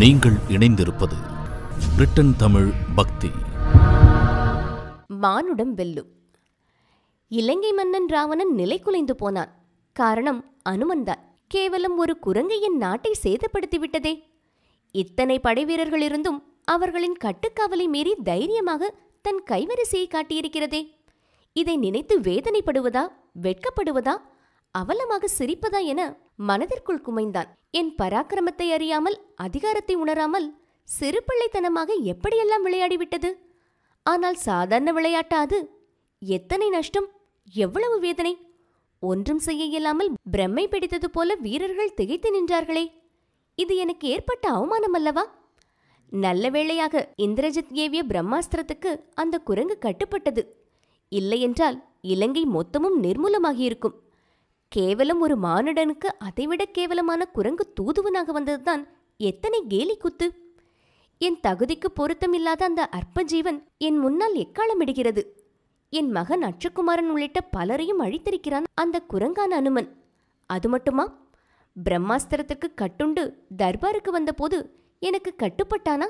நீங்கள் இணைந்திருப்பது பிரிட்டன் தமிழ் பக்தி மானுடம் வெல்லு இலங்கை மன்னன் ராவணன் நிலை குலைந்து போனான் காரணம் அனுமன்தான் கேவலம் ஒரு குரங்கையின் நாட்டை சேதப்படுத்திவிட்டதே இத்தனை படைவீரர்கள் இருந்தும் அவர்களின் கட்டுக்காவலை மீறி தைரியமாக தன் கைவரிசையை காட்டியிருக்கிறதே இதை நினைத்து வேதனைப்படுவதா வெட்கப்படுவதா அவலமாக சிரிப்பதா என மனதிற்குள் குமைந்தான் என் பராக்கிரமத்தை அறியாமல் அதிகாரத்தை உணராமல் சிறுபிள்ளைத்தனமாக எப்படியெல்லாம் விளையாடிவிட்டது ஆனால் சாதாரண விளையாட்டா அது எத்தனை நஷ்டம் எவ்வளவு வேதனை ஒன்றும் செய்ய இயலாமல் பிரம்மை பிடித்தது போல வீரர்கள் திகைத்து நின்றார்களே இது எனக்கு ஏற்பட்ட அவமானம் அல்லவா நல்ல வேளையாக இந்திரஜித் ஏவிய பிரம்மாஸ்திரத்துக்கு அந்த குரங்கு கட்டுப்பட்டது இல்லையென்றால் இலங்கை மொத்தமும் நிர்மூலமாகியிருக்கும் கேவலம் ஒரு மானுடனுக்கு அதைவிட கேவலமான குரங்கு தூதுவனாக வந்ததுதான் எத்தனை கேலி குத்து என் தகுதிக்கு பொருத்தமில்லாத அந்த அற்பஜீவன் என் முன்னால் எக்காலமிடுகிறது என் மகன் அச்சுக்குமாரன் உள்ளிட்ட பலரையும் அழித்திருக்கிறான் அந்த குரங்கான அனுமன் அது மட்டுமா பிரம்மாஸ்திரத்துக்கு கட்டுண்டு தர்பாருக்கு வந்தபோது எனக்கு கட்டுப்பட்டானா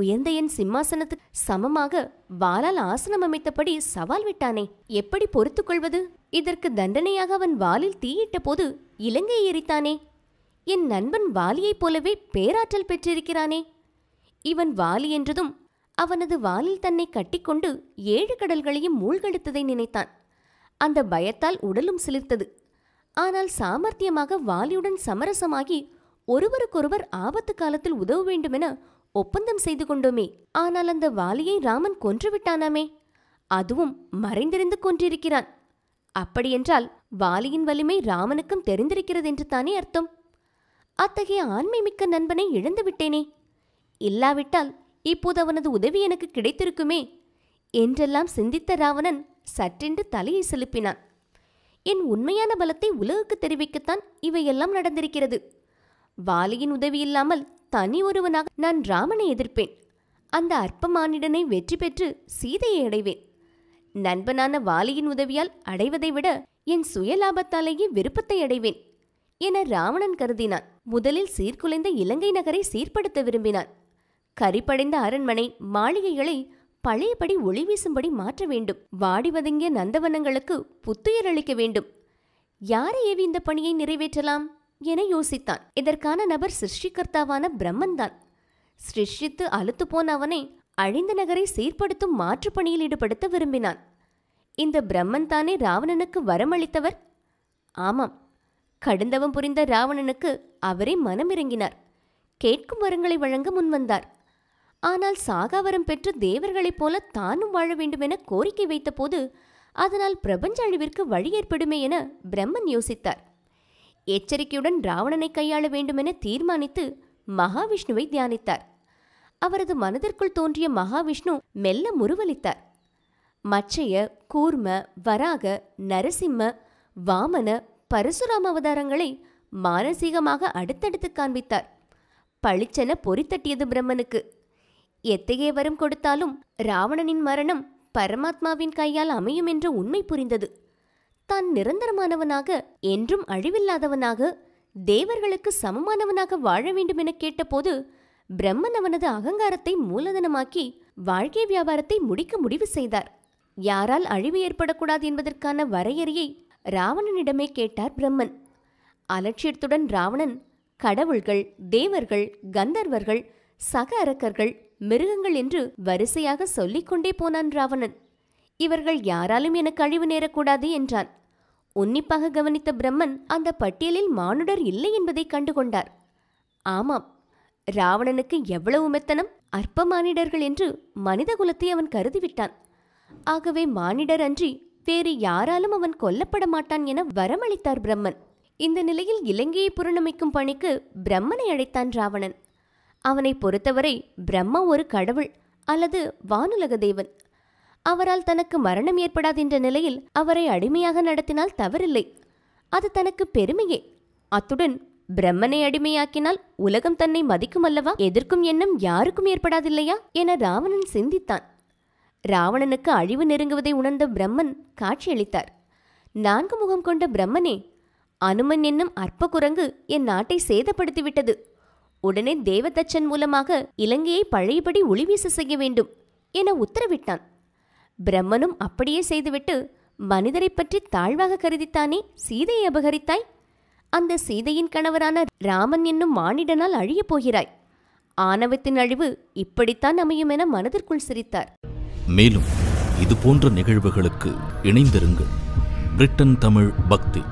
உயர்ந்த என் சிம்மாசனத்துக்கு சமமாக வாலால் ஆசனம் அமைத்தபடி சவால் விட்டானே எப்படி பொறுத்துக்கொள்வது கொள்வது இதற்கு தண்டனையாக அவன் வாலில் தீயிட்ட போது இலங்கை எரித்தானே என் நண்பன் வாலியைப் போலவே பேராற்றல் பெற்றிருக்கிறானே இவன் வாலி என்றதும் அவனது வாலில் தன்னை கட்டிக்கொண்டு ஏழு கடல்களையும் மூழ்கெடுத்ததை நினைத்தான் அந்த பயத்தால் உடலும் சிலிர்த்தது ஆனால் சாமர்த்தியமாக வாலியுடன் சமரசமாகி ஒருவருக்கொருவர் ஆபத்து காலத்தில் உதவ வேண்டுமென ஒப்பந்தம் செய்து கொண்டோமே ஆனால் அந்த வாலியை ராமன் கொன்று விட்டானாமே அதுவும் மறைந்திருந்து கொன்றிருக்கிறான் அப்படியென்றால் வாலியின் வலிமை ராமனுக்கும் தெரிந்திருக்கிறது என்று தானே அர்த்தம் அத்தகைய ஆண்மை மிக்க நண்பனை இழந்துவிட்டேனே இல்லாவிட்டால் இப்போது அவனது உதவி எனக்கு கிடைத்திருக்குமே என்றெல்லாம் சிந்தித்த ராவணன் சற்றென்று தலையை செலுப்பினான் என் உண்மையான பலத்தை உலகுக்கு தெரிவிக்கத்தான் இவையெல்லாம் நடந்திருக்கிறது வாலியின் உதவி இல்லாமல் தனி ஒருவனாக நான் ராமனை எதிர்ப்பேன் அந்த அற்பமானிடனை வெற்றி பெற்று சீதையை அடைவேன் நண்பனான வாலியின் உதவியால் அடைவதை விட என் சுயலாபத்தாலேயே விருப்பத்தை அடைவேன் என ராவணன் கருதினான் முதலில் சீர்குலைந்த இலங்கை நகரை சீர்படுத்த விரும்பினான் கரிப்படைந்த அரண்மனை மாளிகைகளை பழையபடி ஒளி வீசும்படி மாற்ற வேண்டும் வாடிவதங்கிய நந்தவனங்களுக்கு புத்துயிர் அளிக்க வேண்டும் யாரை ஏவி இந்த பணியை நிறைவேற்றலாம் என யோசித்தான் இதற்கான நபர் சிருஷ்டிகர்த்தாவான பிரம்மன் தான் சிருஷ்டித்து அழுத்து போன அவனை அழிந்த நகரை சீர்படுத்தும் மாற்றுப் பணியில் ஈடுபடுத்த விரும்பினான் இந்த பிரம்மன் தானே ராவணனுக்கு அளித்தவர் ஆமாம் கடுந்தவம் புரிந்த ராவணனுக்கு அவரே மனமிறங்கினார் கேட்கும் வரங்களை வழங்க முன்வந்தார் ஆனால் சாகாவரம் பெற்று தேவர்களைப் போல தானும் வாழ வேண்டுமென கோரிக்கை வைத்தபோது அதனால் பிரபஞ்ச அழிவிற்கு வழி ஏற்படுமே என பிரம்மன் யோசித்தார் எச்சரிக்கையுடன் ராவணனை கையாள வேண்டுமென தீர்மானித்து மகாவிஷ்ணுவை தியானித்தார் அவரது மனதிற்குள் தோன்றிய மகாவிஷ்ணு மெல்ல முருவளித்தார் மச்சைய கூர்ம வராக நரசிம்ம வாமன பரசுராம அவதாரங்களை மானசீகமாக அடுத்தடுத்து காண்பித்தார் பளிச்சென பொறித்தட்டியது பிரம்மனுக்கு எத்தகைய வரம் கொடுத்தாலும் ராவணனின் மரணம் பரமாத்மாவின் கையால் அமையும் என்ற உண்மை புரிந்தது தான் நிரந்தரமானவனாக என்றும் அழிவில்லாதவனாக தேவர்களுக்கு சமமானவனாக வாழ வேண்டும் என கேட்டபோது பிரம்மன் அவனது அகங்காரத்தை மூலதனமாக்கி வாழ்க்கை வியாபாரத்தை முடிக்க முடிவு செய்தார் யாரால் அழிவு ஏற்படக்கூடாது என்பதற்கான வரையறையை ராவணனிடமே கேட்டார் பிரம்மன் அலட்சியத்துடன் ராவணன் கடவுள்கள் தேவர்கள் கந்தர்வர்கள் சக அரக்கர்கள் மிருகங்கள் என்று வரிசையாக சொல்லிக்கொண்டே போனான் ராவணன் இவர்கள் யாராலும் எனக்கு கழிவு நேரக்கூடாது என்றான் உன்னிப்பாக கவனித்த பிரம்மன் அந்த பட்டியலில் மானுடர் இல்லை என்பதை கண்டுகொண்டார் ஆமாம் ராவணனுக்கு எவ்வளவு மெத்தனம் அற்ப மானிடர்கள் என்று மனித குலத்தை அவன் கருதிவிட்டான் ஆகவே மானிடர் அன்றி வேறு யாராலும் அவன் கொல்லப்பட மாட்டான் என வரமளித்தார் பிரம்மன் இந்த நிலையில் இலங்கையை புறணமைக்கும் பணிக்கு பிரம்மனை அழைத்தான் ராவணன் அவனை பொறுத்தவரை பிரம்மா ஒரு கடவுள் அல்லது வானுலக தேவன் அவரால் தனக்கு மரணம் ஏற்படாதென்ற நிலையில் அவரை அடிமையாக நடத்தினால் தவறில்லை அது தனக்கு பெருமையே அத்துடன் பிரம்மனை அடிமையாக்கினால் உலகம் தன்னை மதிக்கும் அல்லவா எதிர்க்கும் எண்ணம் யாருக்கும் ஏற்படாதில்லையா என ராவணன் சிந்தித்தான் ராவணனுக்கு அழிவு நெருங்குவதை உணர்ந்த பிரம்மன் காட்சியளித்தார் நான்கு முகம் கொண்ட பிரம்மனே அனுமன் என்னும் அற்ப குரங்கு என் நாட்டை சேதப்படுத்திவிட்டது உடனே தேவதச்சன் மூலமாக இலங்கையை பழையபடி ஒளிவீச செய்ய வேண்டும் என உத்தரவிட்டான் பிரம்மனும் அப்படியே செய்துவிட்டு மனிதரை பற்றி தாழ்வாக கருதித்தானே சீதையை அபகரித்தாய் அந்த சீதையின் கணவரான ராமன் என்னும் மானிடனால் அழியப் போகிறாய் ஆணவத்தின் அழிவு இப்படித்தான் அமையும் என மனதிற்குள் சிரித்தார் மேலும் இதுபோன்ற நிகழ்வுகளுக்கு இணைந்திருங்கள் பிரிட்டன் தமிழ் பக்தி